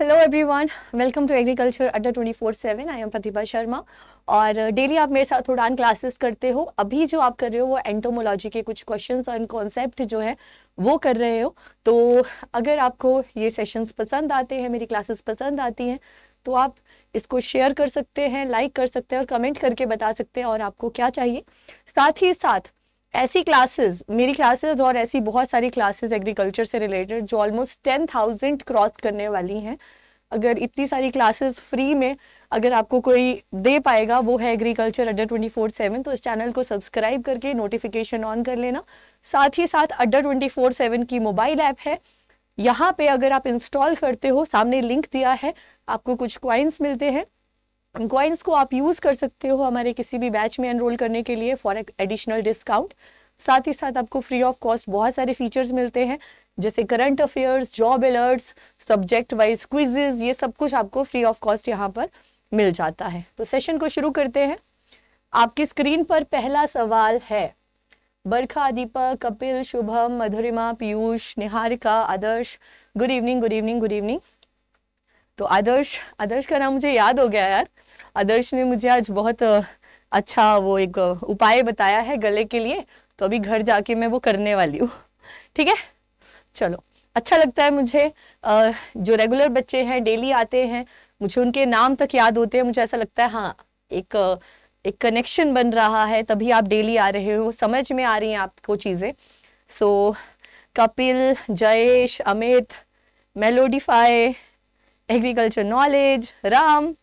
Hello everyone welcome to agriculture Adda four seven I am Pratibha Sharma और daily uh, आप मेरे साथ उड़ान क्लासेस करते हो अभी जो आप कर रहे हो वो एंटोमोलॉजी के कुछ क्वेश्चंस और कॉन्सेप्ट जो है वो कर रहे हो तो अगर आपको ये सेशंस पसंद आते हैं मेरी क्लासेस पसंद आती हैं तो आप इसको शेयर कर सकते हैं लाइक कर सकते हैं और कमेंट करके बता सकते हैं और आपको क्या चाहिए साथ ही साथ ऐसी क्लासेस मेरी क्लासेस और ऐसी बहुत सारी क्लासेस एग्रीकल्चर से रिलेटेड जो ऑलमोस्ट टेन थाउजेंड क्रॉस करने वाली हैं अगर इतनी सारी क्लासेस फ्री में अगर आपको कोई दे पाएगा वो है एग्रीकल्चर अड्डा ट्वेंटी फोर सेवन तो इस चैनल को सब्सक्राइब करके नोटिफिकेशन ऑन कर लेना साथ ही साथ अड्डा ट्वेंटी फोर सेवन की मोबाइल ऐप है यहाँ पे अगर आप इंस्टॉल करते हो सामने लिंक दिया है आपको कुछ क्वाइंस मिलते हैं कॉइन्स को आप यूज़ कर सकते हो हमारे किसी भी बैच में एनरोल करने के लिए फॉर एडिशनल डिस्काउंट साथ ही साथ आपको फ्री ऑफ कॉस्ट बहुत सारे फीचर्स मिलते हैं जैसे current affairs job alerts subject wise quizzes ये सब कुछ आपको फ्री ऑफ कॉस्ट यहाँ पर मिल जाता है तो सेशन को शुरू करते हैं आपकी स्क्रीन पर पहला सवाल है Barkha Deepak Kapil Shubham Madhurima Piyush Niharika Adarsh good evening good evening good evening तो आदर्श आदर्श का नाम मुझे याद हो गया यार आदर्श ने मुझे आज बहुत अच्छा वो एक उपाय बताया है गले के लिए तो अभी घर जाके मैं वो करने वाली हूँ ठीक है चलो अच्छा लगता है मुझे जो रेगुलर बच्चे हैं डेली आते हैं मुझे उनके नाम तक याद होते हैं मुझे ऐसा लगता है हाँ एक एक कनेक्शन बन रहा है तभी आप डेली आ रहे हो समझ में आ रही हैं आपको चीज़ें so so, Kapil Jayesh Amit melodify agriculture knowledge Ram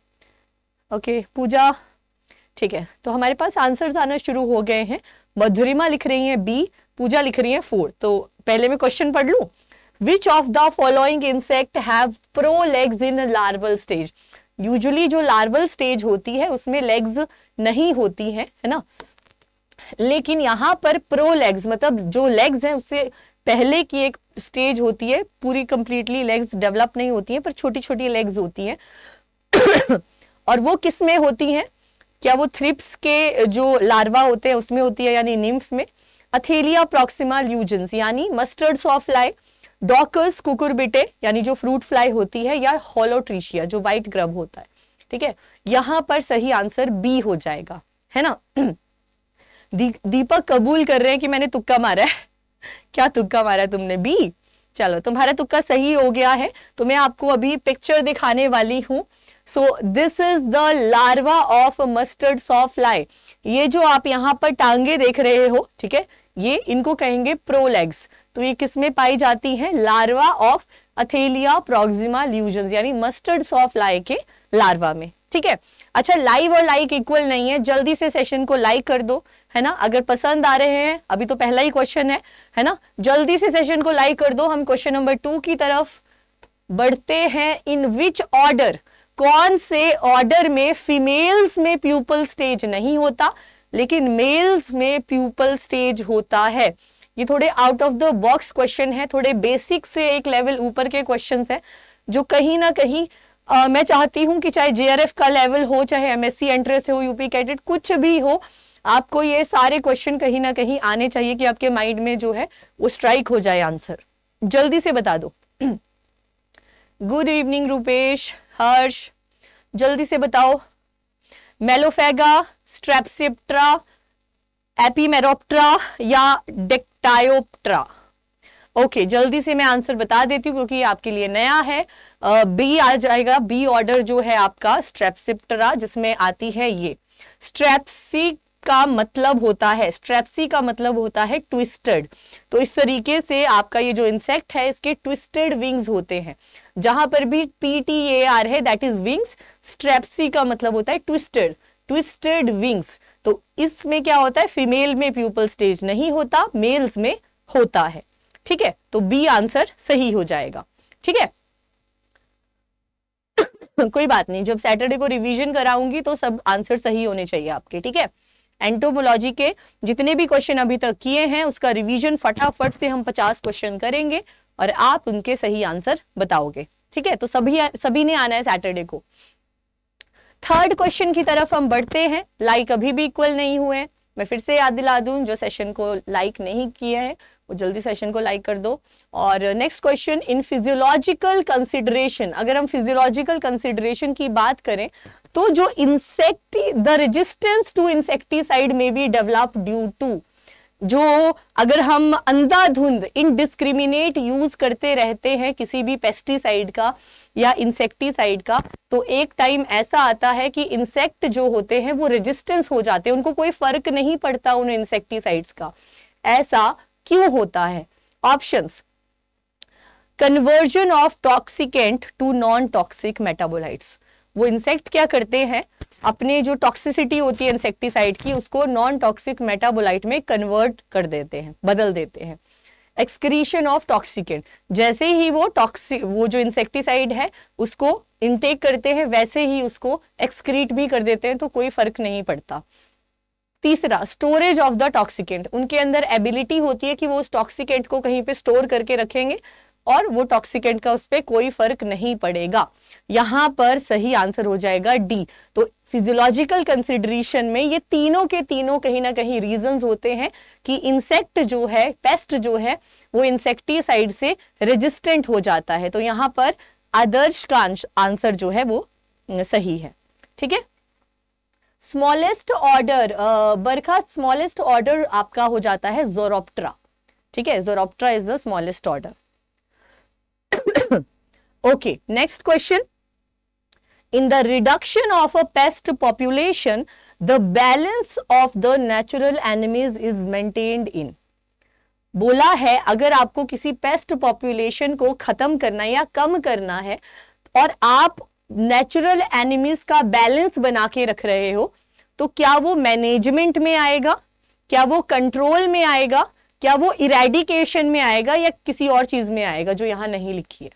okay Puja ठीक है तो हमारे पास आंसर्स आना शुरू हो गए हैं मधुरिमा लिख रही है बी पूजा लिख रही है फोर तो पहले मैं क्वेश्चन पढ़ लू which of the following insect have prolegs in larval stage usually जो लार्वल स्टेज होती है उसमें लेग्स नहीं होती है है ना लेकिन यहां पर प्रो लेग्स मतलब जो लेग्स हैं उससे पहले की एक स्टेज होती है पूरी कंप्लीटली लेग्स डेवलप नहीं होती है पर छोटी छोटी लेग्स होती है और वो किस में होती हैं क्या वो थ्रिप्स के जो लार्वा होते हैं उसमें होती है यानी निम्फ में अथेलिया प्रोक्सिमा ल्यूजेंस यानी mustard sawfly Dacus cucurbitae यानी जो फ्रूट फ्लाई होती है या होलोट्रीशिया जो व्हाइट ग्रब होता है ठीक है यहां पर सही आंसर बी हो जाएगा है ना दी, दीपक कबूल कर रहे हैं कि मैंने तुक्का मारा है क्या तुक्का मारा है तुमने बी चलो तुम्हारा तुक्का सही हो गया है तो मैं आपको अभी पिक्चर दिखाने वाली हूं so this is the larva of mustard sawfly ये जो आप यहाँ पर टांगे देख रहे हो ठीक है ये इनको कहेंगे प्रोलेग्स तो ये किसमें पाई जाती है larva of Athalia proxima lugens यानी मस्टर्ड सॉफ लाई के लार्वा में ठीक है अच्छा लाइव और लाइक इक्वल नहीं है जल्दी से सेशन को लाइक कर दो है ना अगर पसंद आ रहे हैं अभी तो पहला ही क्वेश्चन है है ना जल्दी से सेशन को लाइक कर दो हम क्वेश्चन नंबर टू की तरफ बढ़ते हैं इन विच ऑर्डर कौन से ऑर्डर में फीमेल्स में प्यूपल स्टेज नहीं होता लेकिन मेल्स में प्यूपल स्टेज होता है ये थोड़े out of the box question है थोड़े बेसिक से एक लेवल ऊपर के क्वेश्चन है जो कहीं ना कहीं आ, मैं चाहती हूँ कि चाहे जेआरएफ का लेवल हो चाहे एमएससी एंट्रेंस हो यूपी कैडेट कुछ भी हो आपको ये सारे क्वेश्चन कहीं ना कहीं आने चाहिए कि आपके माइंड में जो है वो स्ट्राइक हो जाए आंसर जल्दी से बता दो गुड इवनिंग रूपेश हर्ष जल्दी से बताओ मेलोफेगा स्ट्रेप्सिप्ट्रा एपीमेरोप्ट्रा या डेक्टायोप्ट्रा ओके okay, जल्दी से मैं आंसर बता देती हूँ क्योंकि आपके लिए नया है बी आ जाएगा बी ऑर्डर जो है आपका स्ट्रेप्सिप्टरा जिसमें आती है ये स्ट्रेप्सी का मतलब होता है स्ट्रेप्सी का मतलब होता है ट्विस्टेड तो इस तरीके से आपका ये जो इंसेक्ट है इसके ट्विस्टेड विंग्स होते हैं जहां पर भी पीटीएआर है दैट इज विंग्स स्ट्रेप्सी का मतलब होता है ट्विस्टेड ट्विस्टेड विंग्स तो इसमें क्या होता है फीमेल में प्यूपल स्टेज नहीं होता मेल्स में होता है ठीक है तो बी आंसर सही हो जाएगा ठीक है कोई बात नहीं जब सैटरडे को रिवीजन कराऊंगी तो सब आंसर सही होने चाहिए आपके ठीक है एंटोमोलॉजी के जितने भी क्वेश्चन अभी तक किए हैं उसका रिवीजन फटाफट से हम 50 क्वेश्चन करेंगे और आप उनके सही आंसर बताओगे ठीक है तो सभी सभी ने आना है सैटरडे को थर्ड क्वेश्चन की तरफ हम बढ़ते हैं लाइक अभी भी इक्वल नहीं हुए हैं मैं फिर से याद दिला दूं जो सेशन को लाइक नहीं किया है वो जल्दी सेशन को लाइक कर दो और next question in physiological consideration अगर हम फिजियोलॉजिकल कंसिडरेशन की बात करें तो जो insect the resistance to insecticide में बी डेवलप ड्यू टू जो अगर हम अंधाधुंध इनडिस्क्रिमिनेट यूज करते रहते हैं किसी भी पेस्टिसाइड का या इंसेक्टिसाइड का तो एक टाइम ऐसा आता है कि इंसेक्ट जो होते हैं वो रेजिस्टेंस हो जाते हैं उनको कोई फर्क नहीं पड़ता उन इंसेक्टिसाइड्स का ऐसा क्यों होता है options conversion of toxicant to non toxic metabolites वो इंसेक्ट क्या करते हैं अपने जो टॉक्सिसिटी होती है इंसेक्टिसाइड की उसको नॉन टॉक्सिक मेटाबोलाइट में कन्वर्ट कर देते हैं बदल देते हैं एक्सक्रीशन ऑफ टॉक्सिकेंट जैसे ही वो टॉक्सिक वो जो इंसेक्टिसाइड है उसको इनटेक करते हैं वैसे ही उसको एक्सक्रीट भी कर देते हैं तो कोई फर्क नहीं पड़ता तीसरा स्टोरेज ऑफ द टॉक्सिकेंट उनके अंदर एबिलिटी होती है कि वो उस टॉक्सिकेंट को कहीं पे स्टोर करके रखेंगे और वो टॉक्सिकेंट का उस पर कोई फर्क नहीं पड़ेगा यहां पर सही आंसर हो जाएगा डी तो फिजियोलॉजिकल कंसिडरेशन में ये तीनों के तीनों कहीं ना कहीं रीजंस होते हैं कि इंसेक्ट जो है पेस्ट जो है वो इंसेक्टिसाइड से रेजिस्टेंट हो जाता है तो यहां पर आदर्श का आंसर जो है वो सही है ठीक है smallest order Barkha smallest order आपका हो जाता है जोरोप्ट्रा ठीक है Zoraptera is the smallest order okay next question in the reduction of a pest population, the balance of the natural enemies is maintained in. बोला है अगर आपको किसी पेस्ट पॉपुलेशन को खत्म करना या कम करना है और आप नेचुरल एनिमीज का बैलेंस बना के रख रहे हो तो क्या वो मैनेजमेंट में आएगा क्या वो कंट्रोल में आएगा क्या वो इरेडिकेशन में आएगा या किसी और चीज में आएगा जो यहां नहीं लिखी है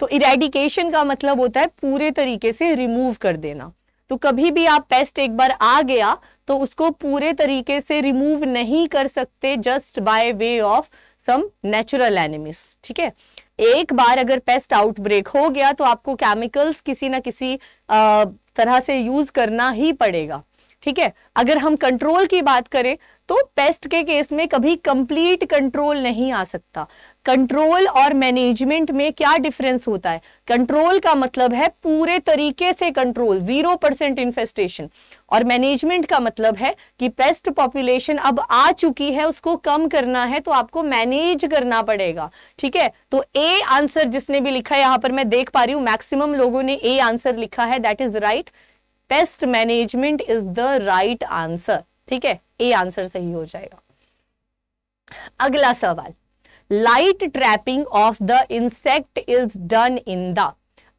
तो इरेडिकेशन का मतलब होता है पूरे तरीके से रिमूव कर देना तो कभी भी आप पेस्ट एक बार आ गया तो उसको पूरे तरीके से रिमूव नहीं कर सकते just by way of some natural enemies ठीक है एक बार अगर पेस्ट आउटब्रेक हो गया तो आपको केमिकल्स किसी ना किसी तरह से यूज करना ही पड़ेगा ठीक है अगर हम कंट्रोल की बात करें तो पेस्ट के केस में कभी कंप्लीट कंट्रोल नहीं आ सकता कंट्रोल और मैनेजमेंट में क्या डिफरेंस होता है कंट्रोल का मतलब है पूरे तरीके से कंट्रोल जीरो परसेंट इन्फेस्टेशन और मैनेजमेंट का मतलब है कि पेस्ट पॉपुलेशन अब आ चुकी है उसको कम करना है तो आपको मैनेज करना पड़ेगा ठीक है तो ए आंसर जिसने भी लिखा है यहां पर मैं देख पा रही हूं मैक्सिमम लोगों ने ए आंसर लिखा है that is right pest management is the right answer ठीक है ए आंसर सही हो जाएगा अगला सवाल light trapping of the insect is done in the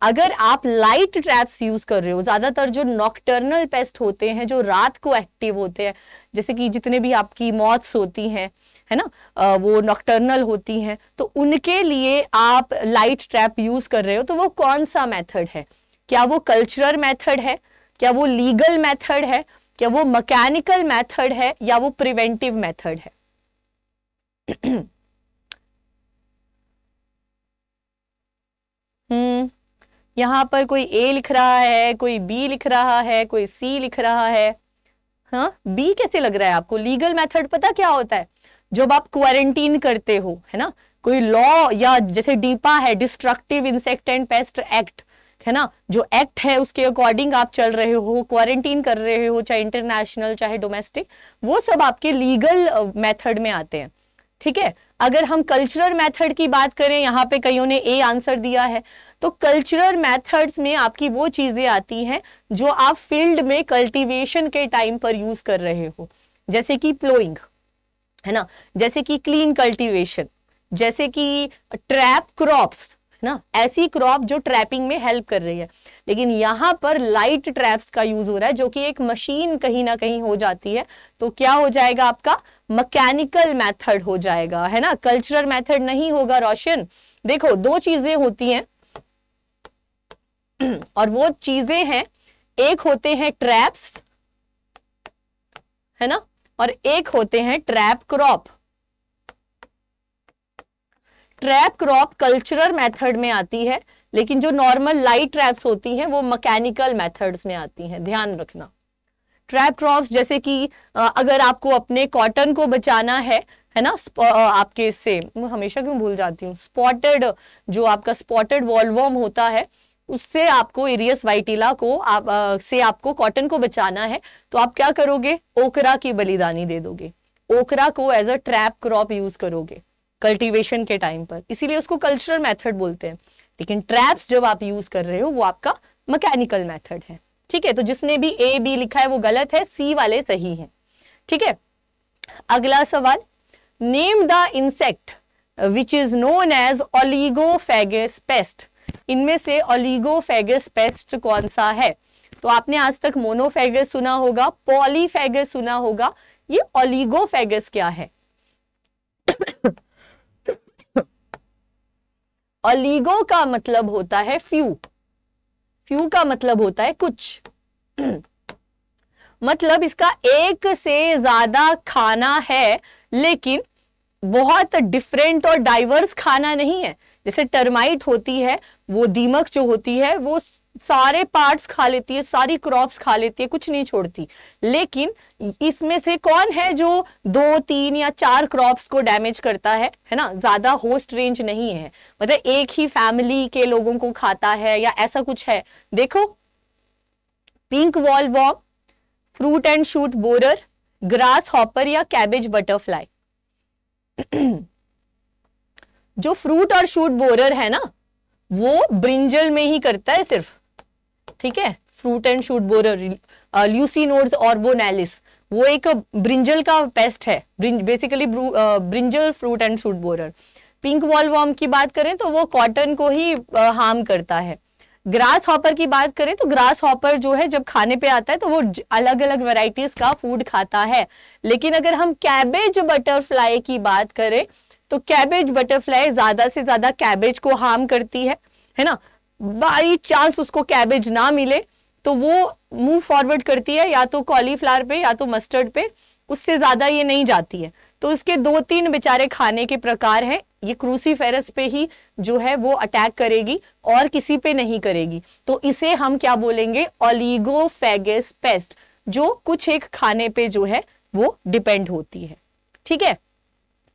अगर आप लाइट ट्रैप्स यूज कर रहे हो ज्यादातर जो नॉक्टर्नल पेस्ट होते हैं जो रात को एक्टिव होते हैं जैसे कि जितने भी आपकी मॉथ्स होती हैं है ना वो नॉक्टर्नल होती हैं तो उनके लिए आप लाइट ट्रैप यूज कर रहे हो तो वो कौन सा मेथड है क्या वो कल्चरल मेथड है क्या वो लीगल मेथड है क्या वो मैकेनिकल मेथड है या वो प्रिवेंटिव मेथड है हम्म यहाँ पर कोई ए लिख रहा है कोई बी लिख रहा है कोई सी लिख रहा है हाँ बी कैसे लग रहा है आपको लीगल मेथड पता क्या होता है जब आप क्वारंटीन करते हो है ना कोई लॉ या जैसे डीपा है destructive insect and pest act है ना जो एक्ट है उसके अकॉर्डिंग आप चल रहे हो क्वारंटीन कर रहे हो चाहे इंटरनेशनल चाहे डोमेस्टिक वो सब आपके लीगल मेथड में आते हैं ठीक है अगर हम कल्चरल मेथड की बात करें यहाँ पे कईयों ने ए आंसर दिया है तो कल्चरल मेथड्स में आपकी वो चीजें आती हैं जो आप फील्ड में कल्टीवेशन के टाइम पर यूज कर रहे हो जैसे कि प्लोइंग है ना जैसे कि क्लीन कल्टीवेशन जैसे कि ट्रैप क्रॉप्स ना ऐसी क्रॉप जो ट्रैपिंग में हेल्प कर रही है लेकिन यहाँ पर लाइट ट्रैप्स का यूज हो रहा है जो कि एक मशीन कहीं ना कहीं हो जाती है तो क्या हो जाएगा आपका मैकेनिकल मेथड हो जाएगा है ना कल्चरल मेथड नहीं होगा रोशन देखो दो चीजें होती हैं और वो चीजें हैं एक होते हैं ट्रैप्स है ना और एक होते हैं trap crop trap crop cultural method में आती है लेकिन जो नॉर्मल लाइट ट्रैप्स होती हैं वो मैकेनिकल मेथड्स में आती हैं ध्यान रखना ट्रैप क्रॉप्स जैसे कि अगर आपको अपने कॉटन को बचाना है है ना आपके इससे हमेशा क्यों भूल जाती हूँ स्पॉटेड जो आपका स्पॉटेड वॉलवॉर्म होता है उससे आपको एरियस वाइटिला को आप आ, से आपको कॉटन को बचाना है तो आप क्या करोगे ओकरा की बलिदानी दे दोगे ओकरा को as a trap crop use करोगे कल्टीवेशन के टाइम पर इसीलिए उसको कल्चरल मेथड बोलते हैं लेकिन ट्रैप्स जब आप यूज कर रहे हो वो आपका मैकेनिकल मेथड है ठीक है तो जिसने भी ए बी लिखा है वो गलत है सी वाले सही है ठीक है अगला सवाल name the insect which is known as phagous pest इनमें से ओलिगोफेगस पेस्ट कौन सा है तो आपने आज तक मोनोफेगस सुना होगा पॉलीफेगस सुना होगा ये ओलीगोफेगस क्या है ऑलिगो का मतलब होता है फ्यू फ्यू का मतलब होता है कुछ मतलब इसका एक से ज्यादा खाना है लेकिन बहुत डिफरेंट और डाइवर्स खाना नहीं है जैसे टर्माइट होती है वो दीमक जो होती है वो सारे पार्ट्स खा लेती है सारी क्रॉप्स खा लेती है कुछ नहीं छोड़ती लेकिन इसमें से कौन है जो दो तीन या चार क्रॉप्स को डैमेज करता है है ना ज्यादा होस्ट रेंज नहीं है मतलब एक ही फैमिली के लोगों को खाता है या ऐसा कुछ है देखो pink bollworm fruit and shoot borer grasshopper या कैबेज बटरफ्लाई जो फ्रूट और शूट बोरर है ना वो ब्रिंजल में ही करता है सिर्फ ठीक है फ्रूट एंड शूट बोरर और ऑर्बोनैलिस वो एक ब्रिंजल का पेस्ट है basically brinjal fruit and shoot borer pink bollworm की बात करें तो वो कॉटन को ही हार्म करता है ग्रास हॉपर की बात करें तो ग्रास हॉपर जो है जब खाने पे आता है तो वो अलग अलग वेराइटीज का फूड खाता है लेकिन अगर हम कैबेज बटरफ्लाई की बात करें तो कैबेज बटरफ्लाई ज्यादा से ज्यादा कैबेज को हार्म करती है है ना बाई चांस उसको कैबेज ना मिले तो वो मूव फॉरवर्ड करती है या तो कॉलीफ्लावर पे या तो मस्टर्ड पे उससे ज़्यादा ये नहीं जाती है तो इसके दो तीन बेचारे खाने के प्रकार हैं ये क्रूसी फेरस पे ही जो है वो अटैक करेगी और किसी पे नहीं करेगी तो इसे हम क्या बोलेंगे फेगेस पेस्ट जो कुछ एक खाने पे जो है वो डिपेंड होती है ठीक है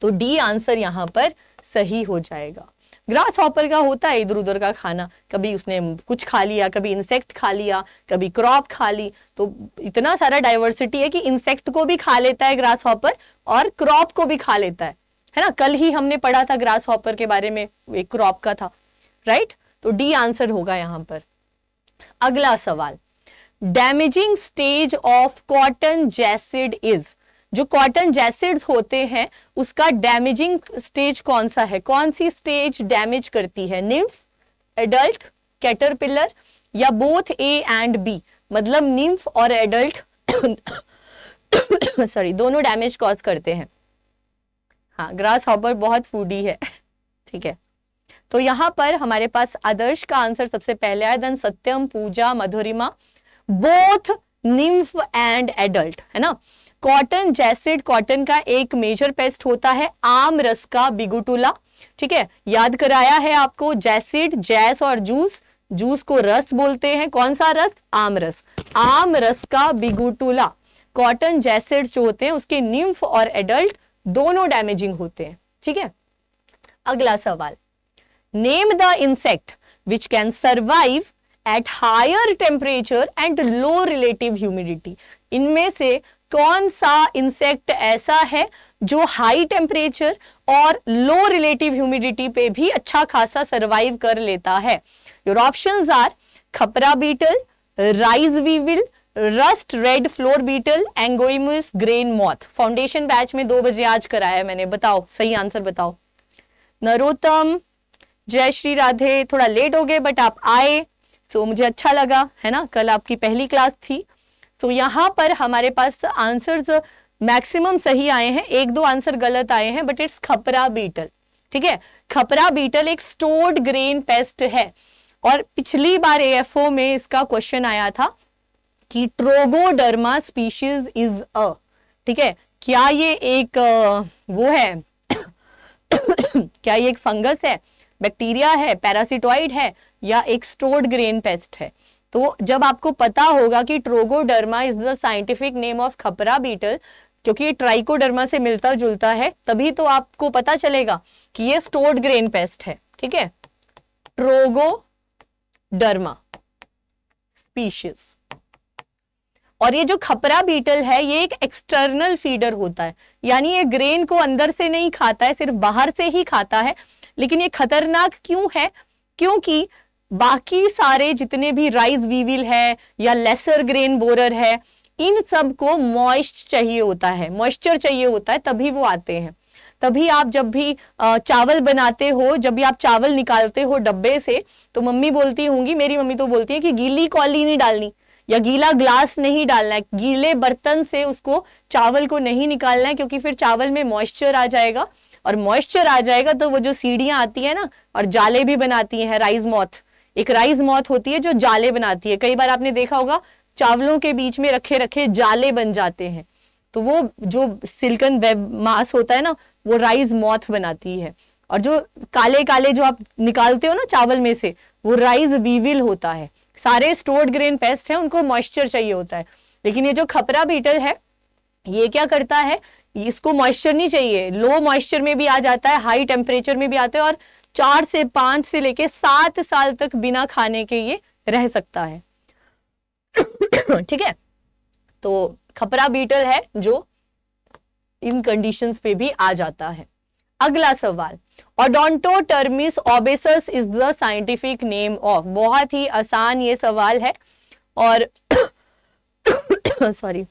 तो डी आंसर यहां पर सही हो जाएगा ग्रास हॉपर का होता है इधर उधर का खाना कभी उसने कुछ खा लिया कभी इंसेक्ट खा लिया कभी क्रॉप खा ली तो इतना सारा डाइवर्सिटी है कि इंसेक्ट को भी खा लेता है ग्रास हॉपर और क्रॉप को भी खा लेता है है ना कल ही हमने पढ़ा था ग्रास हॉपर के बारे में एक क्रॉप का था राइट तो डी आंसर होगा यहां पर अगला सवाल damaging stage of cotton jassid is जो कॉटन जैसिड्स होते हैं उसका डैमेजिंग स्टेज कौन सा है कौन सी स्टेज डैमेज करती है निम्फ एडल्ट कैटरपिलर या बोथ ए एंड बी मतलब निम्फ और एडल्ट सॉरी दोनों डैमेज कॉज करते हैं हाँ ग्रास हॉपर बहुत फूडी है ठीक है तो यहां पर हमारे पास आदर्श का आंसर सबसे पहले आया then Satyam Puja Madhurima both nymph and adult है ना कॉटन जैसेड कॉटन का एक मेजर पेस्ट होता है आम रस का बिगुटुला ठीक है याद कराया है आपको जैसिड जैस और जूस जूस को रस बोलते हैं कौन सा रस आम रस आम रस का बिगुटुला कॉटन जैसेड जो होते हैं उसके निम्फ और एडल्ट दोनों डैमेजिंग होते हैं ठीक है अगला सवाल name the insect which can survive at higher temperature and low relative humidity इनमें से कौन सा इंसेक्ट ऐसा है जो हाई टेम्परेचर और लो रिलेटिव ह्यूमिडिटी पे भी अच्छा खासा सरवाइव कर लेता है your option are khapra beetle rice weevil rust red flour beetle Angoumois grain moth foundation batch में दो बजे आज कराया मैंने बताओ सही आंसर बताओ नरोत्तम जय श्री राधे थोड़ा लेट हो गए बट आप आए सो मुझे अच्छा लगा है ना कल आपकी पहली क्लास थी सो तो so, यहाँ पर हमारे पास आंसर्स मैक्सिमम सही आए हैं एक दो आंसर गलत आए हैं बट इट्स खपरा बीटल ठीक है खपरा बीटल एक स्टोर्ड ग्रेन पेस्ट है और पिछली बार एएफओ में इसका क्वेश्चन आया था कि ट्रोगोडर्मा स्पीशीज इज अ ठीक है क्या ये एक वो है क्या ये एक फंगस है बैक्टीरिया है पैरासिटॉइड है या एक स्टोर्ड ग्रेन पेस्ट है तो जब आपको पता होगा कि Trogoderma is the scientific name of khapra beetle क्योंकि ये ट्राइकोडर्मा से मिलता जुलता है तभी तो आपको पता चलेगा कि ये स्टोर्ड ग्रेन पेस्ट है ठीक है ट्रोगोडर्मा स्पीशीज और ये जो खपरा बीटल है ये एक एक्सटर्नल फीडर होता है यानी ये ग्रेन को अंदर से नहीं खाता है सिर्फ बाहर से ही खाता है लेकिन ये खतरनाक क्यों है क्योंकि बाकी सारे जितने भी राइस वीविल है या लेसर ग्रेन बोरर है इन सब को मॉइस्ट चाहिए होता है मॉइस्चर चाहिए होता है तभी वो आते हैं तभी आप जब भी चावल बनाते हो जब भी आप चावल निकालते हो डब्बे से तो मम्मी बोलती होंगी मेरी मम्मी तो बोलती है कि गीली कॉली नहीं डालनी या गीला ग्लास नहीं डालना है गीले बर्तन से उसको चावल को नहीं निकालना है क्योंकि फिर चावल में मॉइस्चर आ जाएगा और मॉइस्चर आ जाएगा तो वो जो सीढ़ियां आती है ना और जाले भी बनाती हैं राइस मॉथ एक राइज मौत होती है जो जाले बनाती है कई बार आपने देखा होगा चावलों के बीच में रखे रखे जाले बन जाते हैं तो वो जो सिल्कन वेब मास होता है ना वो राइज मौत बनाती है और जो काले काले जो आप निकालते हो ना चावल में से वो राइज वीविल होता है सारे स्टोर्ड ग्रेन पेस्ट है उनको मॉइस्चर चाहिए होता है लेकिन ये जो खपरा बीटल है ये क्या करता है इसको मॉइस्चर नहीं चाहिए लो मॉइस्चर में भी आ जाता है हाई टेम्परेचर में भी आता है और चार से पांच से लेके सात साल तक बिना खाने के ये रह सकता है ठीक है तो खपरा बीटल है जो इन कंडीशंस पे भी आ जाता है अगला सवाल Termes obesus is the scientific name of बहुत ही आसान ये सवाल है और सॉरी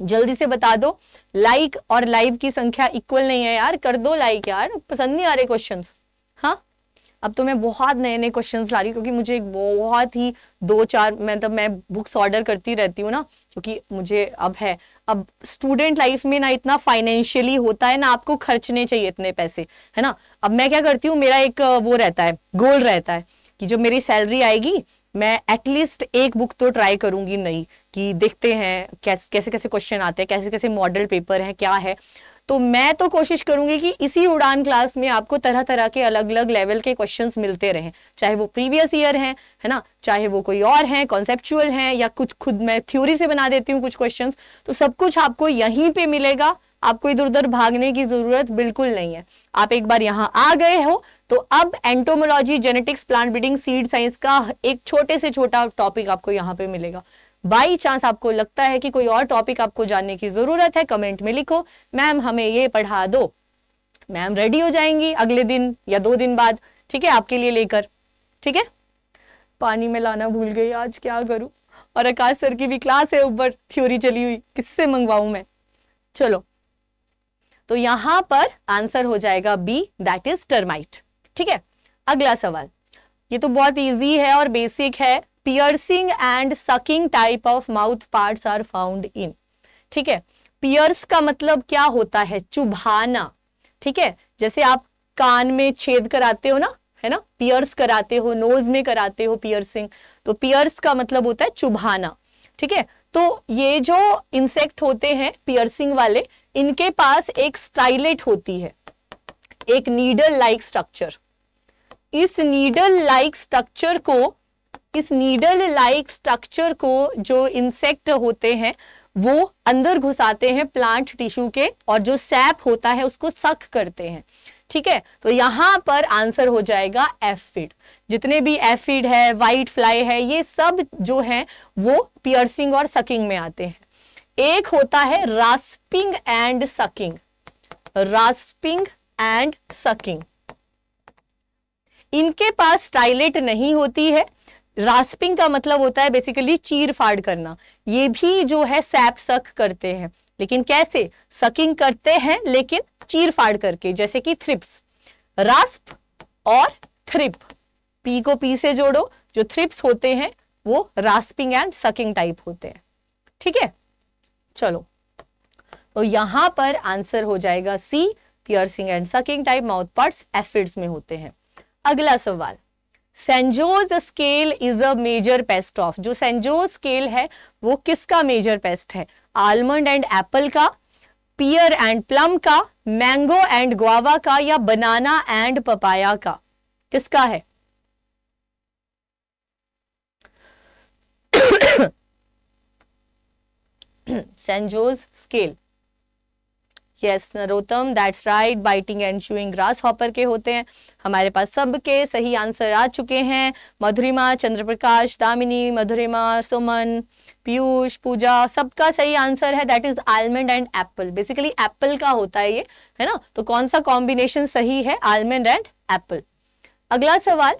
जल्दी से बता दो लाइक और लाइव की संख्या इक्वल नहीं है यार कर दो लाइक यार पसंद नहीं आ रहे क्वेश्चंस अब तो मैं बहुत नए नए क्वेश्चन ला रही हूँ क्योंकि मुझे बहुत ही दो चार मतलब मैं बुक्स ऑर्डर करती रहती हूँ ना क्योंकि मुझे अब है अब स्टूडेंट लाइफ में ना इतना फाइनेंशियली होता है ना आपको खर्चने चाहिए इतने पैसे है ना अब मैं क्या करती हूँ मेरा एक वो रहता है गोल रहता है कि जो मेरी सैलरी आएगी मैं एटलीस्ट एक बुक तो ट्राई करूंगी नई कि देखते हैं कैसे कैसे कैसे क्वेश्चन आते हैं कैसे कैसे मॉडल पेपर है क्या है तो मैं तो कोशिश करूंगी कि इसी उड़ान क्लास में आपको तरह तरह के अलग अलग लेवल के क्वेश्चंस मिलते रहें चाहे वो प्रीवियस ईयर हैं है ना चाहे वो कोई और हैं कॉन्सेप्चुअल हैं या कुछ खुद मैं थ्योरी से बना देती हूँ कुछ क्वेश्चन तो सब कुछ आपको यहीं पर मिलेगा आपको इधर उधर भागने की जरूरत बिल्कुल नहीं है आप एक बार यहाँ आ गए हो तो अब entomology genetics plant breeding seed science का एक छोटे से छोटा टॉपिक आपको यहाँ पे मिलेगा बाई चांस आपको लगता है कि कोई और टॉपिक आपको जानने की जरूरत है कमेंट में लिखो मैम हमें ये पढ़ा दो मैम रेडी हो जाएंगी अगले दिन या दो दिन बाद ठीक है आपके लिए लेकर ठीक है पानी में लाना भूल गई आज क्या करूं और आकाश सर की भी क्लास है ऊपर थ्योरी चली हुई किससे मंगवाऊं मैं चलो तो यहां पर आंसर हो जाएगा बी दैट इज टर्माइट ठीक है अगला सवाल ये तो बहुत इजी है और बेसिक है piercing and sucking type of mouth parts are found in ठीक है पियर्स का मतलब क्या होता है चुभाना ठीक है जैसे आप कान में छेद कराते हो ना है ना पियर्स कराते हो नोज में कराते हो पियर्सिंग तो पियर्स का मतलब होता है चुभाना ठीक है तो ये जो इंसेक्ट होते हैं पियर्सिंग वाले इनके पास एक स्टाइलेट होती है एक नीडल लाइक स्ट्रक्चर इस नीडल लाइक स्ट्रक्चर को इस नीडल लाइक स्ट्रक्चर को जो इंसेक्ट होते हैं वो अंदर घुसाते हैं प्लांट टिश्यू के और जो सैप होता है उसको सक करते हैं ठीक है तो यहां पर आंसर हो जाएगा एफिड जितने भी एफिड है वाइट फ्लाई है ये सब जो है वो पियर्सिंग और सकिंग में आते हैं एक होता है rasping and sucking rasping and sucking इनके पास स्टाइलेट नहीं होती है रास्पिंग का मतलब होता है बेसिकली चीर फाड़ करना ये भी जो है सैप सक करते हैं लेकिन कैसे सकिंग करते हैं लेकिन चीर फाड़ करके जैसे कि थ्रिप्स रास्प और थ्रिप पी को पी से जोड़ो जो थ्रिप्स होते हैं वो रास्पिंग एंड सकिंग टाइप होते हैं ठीक है चलो तो यहां पर आंसर हो जाएगा C piercing and sucking type mouth part aphids में होते हैं अगला सवाल San Jose scale is a major pest of जो सेंजोज स्केल है वो किसका मेजर पेस्ट है आलमंड एंड एप्पल का पियर एंड प्लम का मैंगो एंड गुआवा का या बनाना एंड पपाया का किसका है San Jose scale yes Narottam that's right biting and chewing grasshopper के होते हैं हमारे पास सबके सही आंसर आ चुके हैं मधुरिमा चंद्रप्रकाश दामिनी मधुरिमा सुमन पीयूष पूजा सबका सही आंसर है that is almond and apple basically apple का होता है ये है ना तो कौन सा कॉम्बिनेशन सही है आलमंड एंड एप्पल अगला सवाल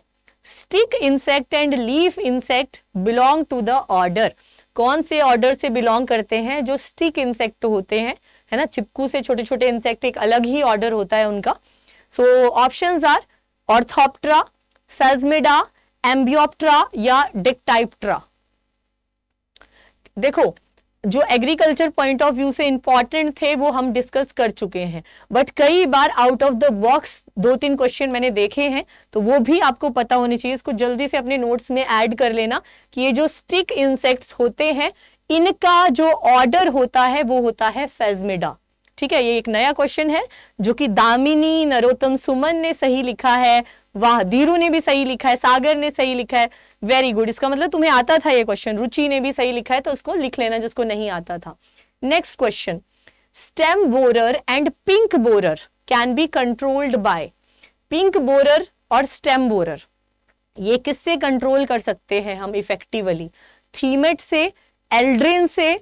stick insect and leaf insect belong to the order कौन से ऑर्डर से बिलोंग करते हैं जो स्टिक इंसेक्ट होते हैं है ना चिपकू से छोटे छोटे इंसेक्ट एक अलग ही ऑर्डर होता है उनका सो ऑप्शन आर ऑर्थोप्ट्रा फेजमेडा एम्बियोप्ट्रा या डिकटाइप्ट्रा देखो जो एग्रीकल्चर पॉइंट ऑफ व्यू से इंपॉर्टेंट थे वो हम डिस्कस कर चुके हैं बट कई बार आउट ऑफ द बॉक्स दो तीन क्वेश्चन मैंने देखे हैं तो वो भी आपको पता होने चाहिए इसको जल्दी से अपने नोट्स में ऐड कर लेना कि ये जो स्टिक इंसेक्ट्स होते हैं इनका जो ऑर्डर होता है वो होता है फेजमिडा ठीक है ये एक नया क्वेश्चन है जो कि दामिनी नरोत्तम सुमन ने सही लिखा है वाह धीरू ने भी सही लिखा है सागर ने सही लिखा है वेरी गुड इसका मतलब तुम्हें आता था ये क्वेश्चन रुचि ने भी सही लिखा है तो उसको लिख लेना जिसको नहीं आता था next question stem borer and pink borer can be controlled by pink borer और स्टेम बोरर ये किससे कंट्रोल कर सकते हैं हम इफेक्टिवली थीमेट से एल्ड्रीन से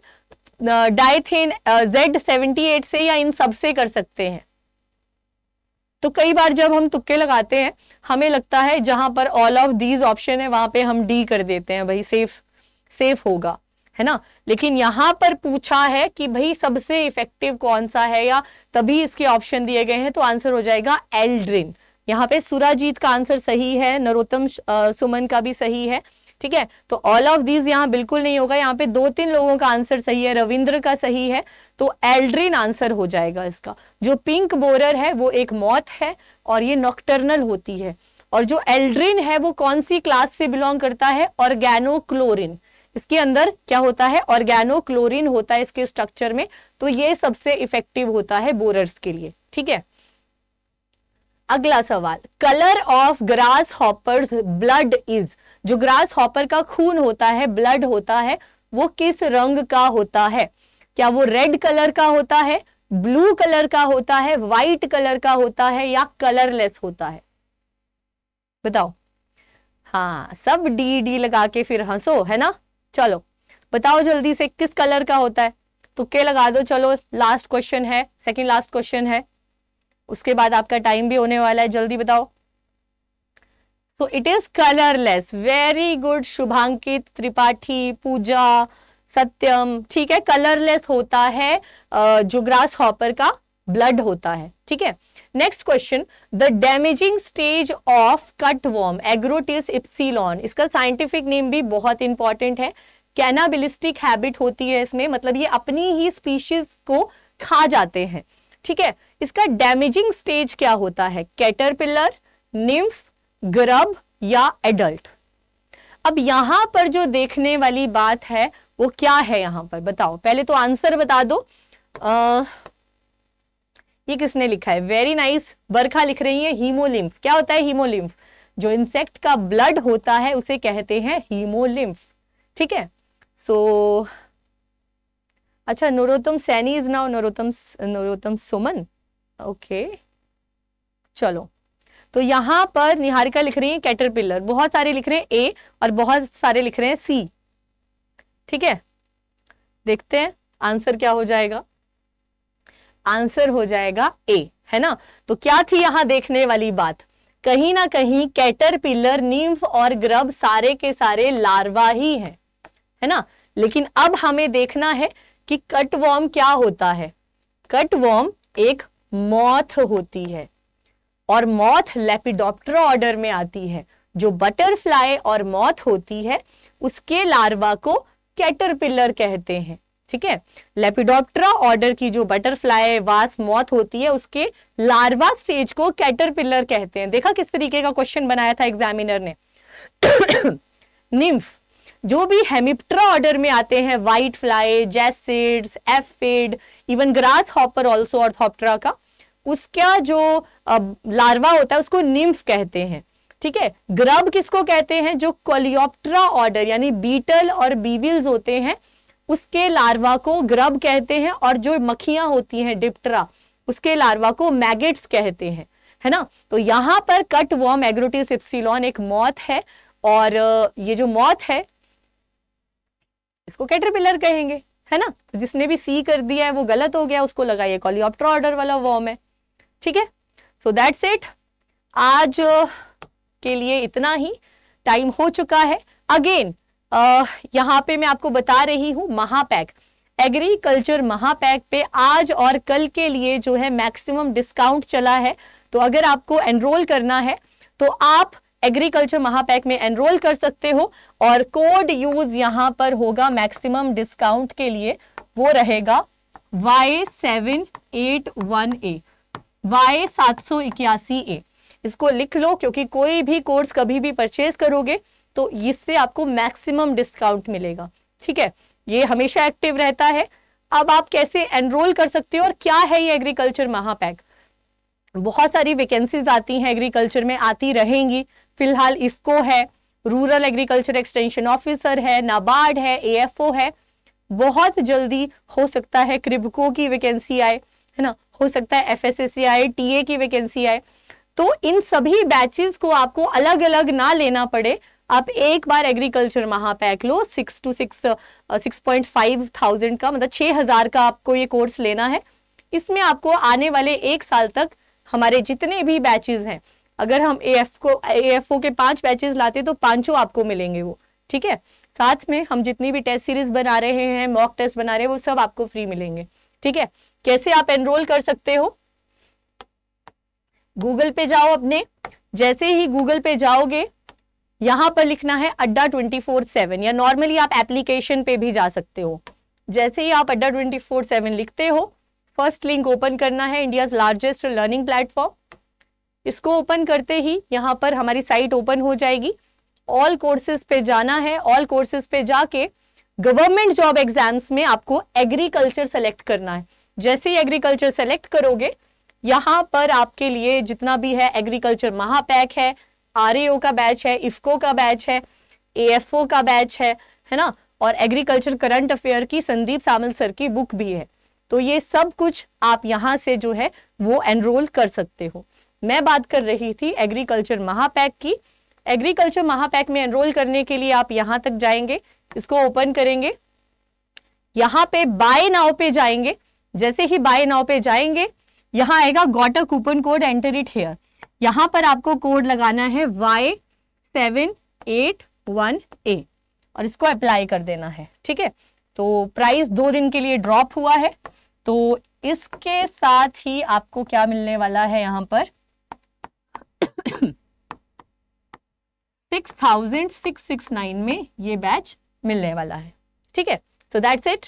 डाइथेन जेड सेवेंटी एट से या इन सब से कर सकते हैं तो कई बार जब हम तुक्के लगाते हैं हमें लगता है जहां पर ऑल ऑफ दीज ऑप्शन है वहां पे हम डी कर देते हैं भाई सेफ सेफ होगा है ना लेकिन यहां पर पूछा है कि भाई सबसे इफेक्टिव कौन सा है या तभी इसके ऑप्शन दिए गए हैं तो आंसर हो जाएगा एल्ड्रिन यहाँ पे सुराजीत का आंसर सही है नरोत्तम सुमन का भी सही है ठीक है तो ऑल ऑफ दीज यहाँ बिल्कुल नहीं होगा यहाँ पे दो तीन लोगों का आंसर सही है रविंद्र का सही है तो एल्ड्रीन आंसर हो जाएगा इसका जो पिंक बोरर है वो एक मौत है और ये नॉक्टर्नल होती है और जो एल्ड्रीन है वो कौन सी क्लास से बिलोंग करता है ऑर्गेनोक्लोरिन इसके अंदर क्या होता है ऑर्गेनोक्लोरिन होता है इसके स्ट्रक्चर में तो ये सबसे इफेक्टिव होता है बोरर्स के लिए ठीक है अगला सवाल colour of grasshoppers blood is जो ग्रास हॉपर का खून होता है ब्लड होता है वो किस रंग का होता है क्या वो रेड कलर का होता है ब्लू कलर का होता है व्हाइट कलर का होता है या कलरलेस होता है बताओ हाँ सब डी डी लगा के फिर हंसो है ना चलो बताओ जल्दी से किस कलर का होता है तुक्के लगा दो चलो लास्ट क्वेश्चन है सेकंड लास्ट क्वेश्चन है उसके बाद आपका टाइम भी होने वाला है जल्दी बताओ so it is colourless very good Shubhankit Tripathi Puja Satyam ठीक है कलरलेस होता है जो ग्रास हॉपर का ब्लड होता है ठीक है next question the damaging stage of cutworm Agrotis ipsilon इसका साइंटिफिक नेम भी बहुत इंपॉर्टेंट है कैनाबिलिस्टिक हैबिट होती है इसमें मतलब ये अपनी ही स्पीशीज को खा जाते हैं ठीक है इसका डैमेजिंग स्टेज क्या होता है कैटरपिलर निम्फ गर्भ या एडल्ट अब यहां पर जो देखने वाली बात है वो क्या है यहां पर बताओ पहले तो आंसर बता दो आ, ये किसने लिखा है वेरी नाइस बरखा लिख रही है हीमोलिम्फ क्या होता है हीमोलिम्फ जो इंसेक्ट का ब्लड होता है उसे कहते हैं हीमोलिम्फ ठीक है सो so, अच्छा Narottam Saini is now Narottam Narottam Suman okay चलो तो यहां पर निहारिका लिख रही है कैटरपिलर बहुत सारे लिख रहे हैं ए और बहुत सारे लिख रहे हैं सी ठीक है देखते हैं आंसर क्या हो जाएगा आंसर हो जाएगा ए है ना तो क्या थी यहां देखने वाली बात कहीं ना कहीं कैटरपिलर नीम्फ और ग्रब सारे के सारे लार्वा ही है है ना लेकिन अब हमें देखना है कि कटवॉर्म क्या होता है कटवॉर्म एक मौत होती है और मौत लेपिडोप्टरा ऑर्डर में आती है जो बटरफ्लाई और मौत होती है उसके लार्वा को कैटरपिलर कहते हैं ठीक है लेपिडोप्टरा ऑर्डर की जो बटरफ्लाई वास मौत होती है उसके लार्वा स्टेज को कैटरपिलर कहते हैं देखा किस तरीके का क्वेश्चन बनाया था एग्जामिनर ने निम्फ जो भी हेमिप्ट्रा ऑर्डर में आते हैं whitefly jassids aphid even grasshopper also Orthoptera का उसका जो लार्वा होता है उसको निम्फ कहते हैं ठीक है ग्रब किसको कहते हैं जो कोलियोप्ट्रा ऑर्डर यानी बीटल और बीविल्स होते हैं उसके लार्वा को ग्रब कहते हैं और जो मक्खियां होती हैं डिप्ट्रा उसके लार्वा को मैगेट्स कहते हैं है ना तो यहां पर कट वॉम एग्रोटिसन एक मौत है और ये जो मौत है इसको कैटरपिलर कहेंगे है ना तो जिसने भी सी कर दिया है वो गलत हो गया उसको लगा कॉलियोप्ट्रा ऑर्डर वाला वॉम है ठीक है सो दैट्स इट आज uh, के लिए इतना ही टाइम हो चुका है अगेन uh, यहाँ पे मैं आपको बता रही हूं महापैक एग्रीकल्चर महापैक पे आज और कल के लिए जो है मैक्सिमम डिस्काउंट चला है तो अगर आपको एनरोल करना है तो आप एग्रीकल्चर महापैक में एनरोल कर सकते हो और कोड यूज यहां पर होगा मैक्सिमम डिस्काउंट के लिए वो रहेगा Y seven eight one A Y सात सौ इक्यासी ए इसको लिख लो क्योंकि कोई भी कोर्स कभी भी परचेज करोगे तो इससे आपको मैक्सिमम डिस्काउंट मिलेगा ठीक है ये हमेशा एक्टिव रहता है अब आप कैसे एनरोल कर सकते हो और क्या है ये एग्रीकल्चर महापैक बहुत सारी वैकेंसीज आती हैं एग्रीकल्चर में आती रहेंगी फिलहाल इफको है रूरल एग्रीकल्चर एक्सटेंशन ऑफिसर है नाबार्ड है एएफओ है बहुत जल्दी हो सकता है क्रिबको की वैकेंसी आए है ना हो सकता है F S S A I T vacancy आए तो इन सभी बैचेस को आपको अलग अलग ना लेना पड़े आप एक बार एग्रीकल्चर महापैक लो six two six six point five thousand का मतलब छः हज़ार का आपको ये कोर्स लेना है इसमें आपको आने वाले एक साल तक हमारे जितने भी बैचेज हैं अगर हम ए एफ को ए एफ ओ के पांच बैचेज लाते तो पांचों आपको मिलेंगे वो ठीक है साथ में हम जितनी भी टेस्ट सीरीज बना रहे हैं मॉक टेस्ट बना रहे हैं वो सब आपको फ्री मिलेंगे ठीक है कैसे आप एनरोल कर सकते हो गूगल पे जाओ अपने जैसे ही गूगल पे जाओगे यहां पर लिखना है अड्डा ट्वेंटी फोर सेवन या नॉर्मली आप एप्लीकेशन पे भी जा सकते हो जैसे ही आप अड्डा ट्वेंटी फोर सेवन लिखते हो फर्स्ट लिंक ओपन करना है इंडियाज लार्जेस्ट लर्निंग प्लेटफॉर्म इसको ओपन करते ही यहां पर हमारी साइट ओपन हो जाएगी ऑल कोर्सेज पे जाना है ऑल कोर्सेज पे जाके गवर्नमेंट जॉब एग्जाम्स में आपको एग्रीकल्चर सेलेक्ट करना है जैसे ही एग्रीकल्चर सेलेक्ट करोगे यहाँ पर आपके लिए जितना भी है एग्रीकल्चर महापैक है आर का बैच है इफको का बैच है ए का बैच है है ना और एग्रीकल्चर करंट अफेयर की संदीप सामल सर की बुक भी है तो ये सब कुछ आप यहां से जो है वो एनरोल कर सकते हो मैं बात कर रही थी एग्रीकल्चर महापैक की एग्रीकल्चर महापैक में एनरोल करने के लिए आप यहां तक जाएंगे इसको ओपन करेंगे यहाँ पे बाय नाव पे जाएंगे जैसे ही बाय नाउ पे जाएंगे यहाँ आएगा got a coupon code enter it here यहाँ पर आपको कोड लगाना है Y seven eight one A और इसको अप्लाई कर देना है ठीक है तो प्राइस दो दिन के लिए ड्रॉप हुआ है तो इसके साथ ही आपको क्या मिलने वाला है यहाँ पर six thousand six six nine में ये बैच मिलने वाला है ठीक है तो दैट्स इट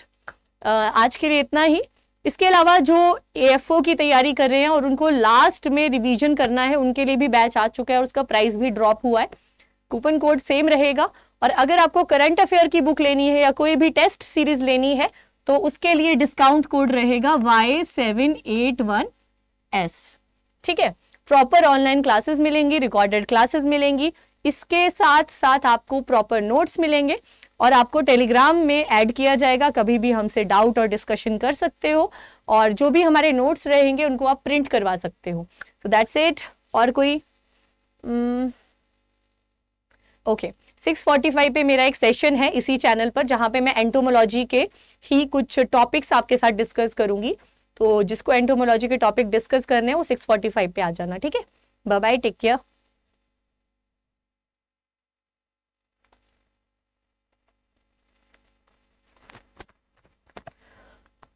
आज के लिए इतना ही इसके अलावा जो एएफओ की तैयारी कर रहे हैं और उनको लास्ट में रिवीजन करना है उनके लिए भी बैच आ चुका है और उसका प्राइस भी ड्रॉप हुआ है कूपन कोड सेम रहेगा और अगर आपको करंट अफेयर की बुक लेनी है या कोई भी टेस्ट सीरीज लेनी है तो उसके लिए डिस्काउंट कोड रहेगा Y seven eight one S ठीक है प्रॉपर ऑनलाइन क्लासेस मिलेंगी रिकॉर्डेड क्लासेस मिलेंगी इसके साथ साथ आपको प्रॉपर नोट्स मिलेंगे और आपको टेलीग्राम में ऐड किया जाएगा कभी भी हमसे डाउट और डिस्कशन कर सकते हो और जो भी हमारे नोट्स रहेंगे उनको आप प्रिंट करवा सकते हो सो दैट्स इट और कोई ओके सिक्स फोर्टी फाइव पे मेरा एक सेशन है इसी चैनल पर जहां पे मैं एंटोमोलॉजी के ही कुछ टॉपिक्स आपके साथ डिस्कस करूंगी तो जिसको एंटोमोलॉजी के टॉपिक डिस्कस करने हैं वो सिक्स फोर्टी फाइव पे आ जाना ठीक है बाय बाय टेक केयर